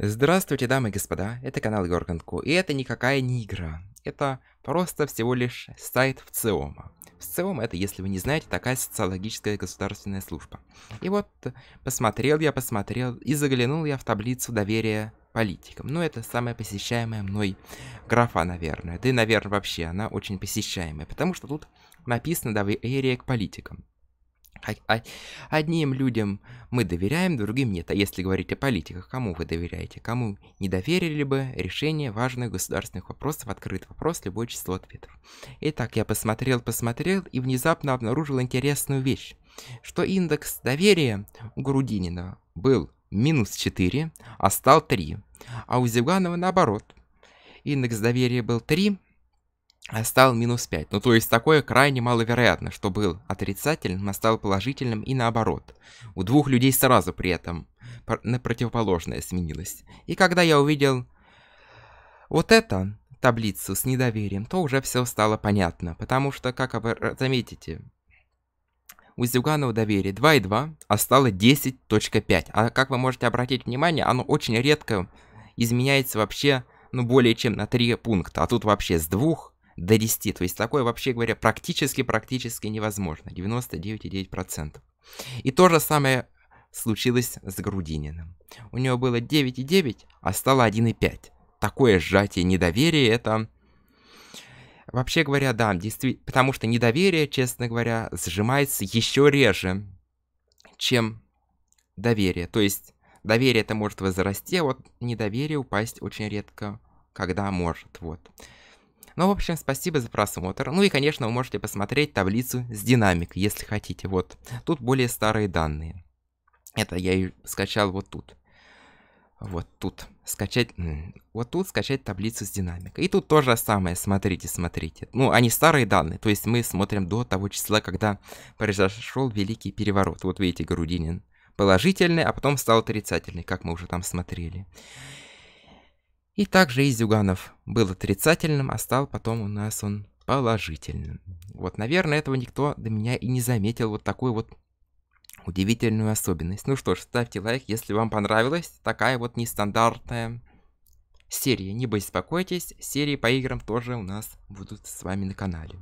Здравствуйте, дамы и господа, это канал Йорганку, и это никакая не игра. Это просто всего лишь сайт в ЦИОМа. В ЦИОМ это, если вы не знаете, такая социологическая государственная служба. И вот посмотрел я, посмотрел и заглянул я в таблицу доверия политикам. Ну, это самая посещаемая мной графа, наверное. Да и, наверное, вообще она очень посещаемая, потому что тут написано доверие к политикам. Одним людям мы доверяем, другим нет. А если говорить о политиках, кому вы доверяете? Кому не доверили бы решение важных государственных вопросов, открыт вопрос, любое число ответов. Итак, я посмотрел, посмотрел и внезапно обнаружил интересную вещь, что индекс доверия у Грудинина был минус 4, а стал 3, а у Зиганова наоборот. Индекс доверия был 3, а стал минус 5. Ну то есть такое крайне маловероятно, что был отрицательным, а стал положительным и наоборот. У двух людей сразу при этом на противоположное сменилось. И когда я увидел вот это, таблицу с недоверием, то уже все стало понятно, потому что, как вы заметите, у Зюганова доверие 2,2, а стало 10.5. А как вы можете обратить внимание, оно очень редко изменяется вообще, ну, более чем на 3 пункта, а тут вообще с 2 донести. То есть такое, вообще говоря, практически-практически невозможно. 99,9%. И то же самое случилось с Грудининым. У него было 9,9, а стало 1,5. Такое сжатие недоверия это... Вообще говоря, да, действительно, потому что недоверие, честно говоря, сжимается еще реже, чем доверие. То есть доверие это может возрасти, а вот недоверие упасть очень редко, когда может. Вот. Ну, в общем, спасибо за просмотр. Ну и, конечно, вы можете посмотреть таблицу с динамик, если хотите. Вот, тут более старые данные. Это я и скачал вот тут. Вот тут. Скачать... Вот тут скачать таблицу с динамикой. И тут тоже самое. Смотрите, смотрите. Ну, они старые данные. То есть мы смотрим до того числа, когда произошел великий переворот. Вот видите, Грудинин положительный, а потом стал отрицательный, как мы уже там смотрели. И также Изюганов был отрицательным, а стал потом у нас он положительным. Вот, наверное, этого никто до меня и не заметил, вот такую вот удивительную особенность. Ну что ж, ставьте лайк, если вам понравилась такая вот нестандартная серия. Не беспокойтесь, серии по играм тоже у нас будут с вами на канале.